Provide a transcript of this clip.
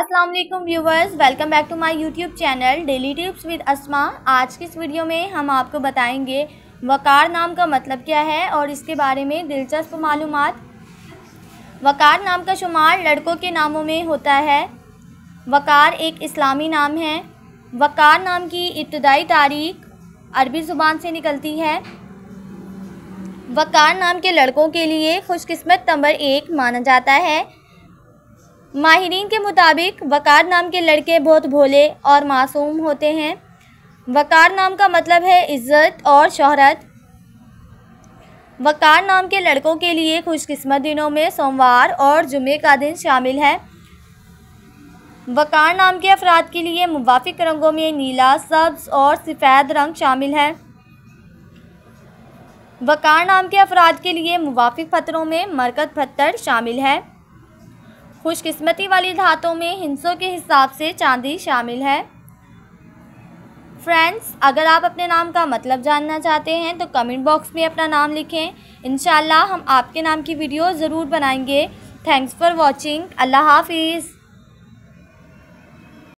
अस्सलाम वालेकुम viewers welcome back to my YouTube channel daily tips with Asma आज की इस वीडियो में हम आपको बताएंगे वकार नाम का मतलब क्या है और इसके बारे में दिलचस्प मालूम वकार नाम का शुमार लड़कों के नामों में होता है वकार एक इस्लामी नाम है वकार नाम की इब्तदाई तारीख अरबी ज़ुबान से निकलती है वकार नाम के लड़कों के लिए खुशकिस्मत नंबर एक माना जाता है माहरीन के मुताबिक वकार नाम के लड़के बहुत भोले और मासूम होते हैं वकार नाम का मतलब है इज़्ज़त और शहरत वकार नाम के लड़कों के लिए खुशकस्मत दिनों में सोमवार और जुमे का दिन शामिल है वकार नाम के अफराद के लिए मुवाफिक रंगों में नीला सब्ज और सफ़ेद रंग शामिल है वकार नाम के अफराद के लिए मुवाफिक पत्रों में मरकत पत्थर शामिल है खुशकिस्मती वाली धातों में हिंसों के हिसाब से चांदी शामिल है फ्रेंड्स अगर आप अपने नाम का मतलब जानना चाहते हैं तो कमेंट बॉक्स में अपना नाम लिखें इन हम आपके नाम की वीडियो ज़रूर बनाएंगे थैंक्स फॉर वॉचिंग अल्लाह हाफिज़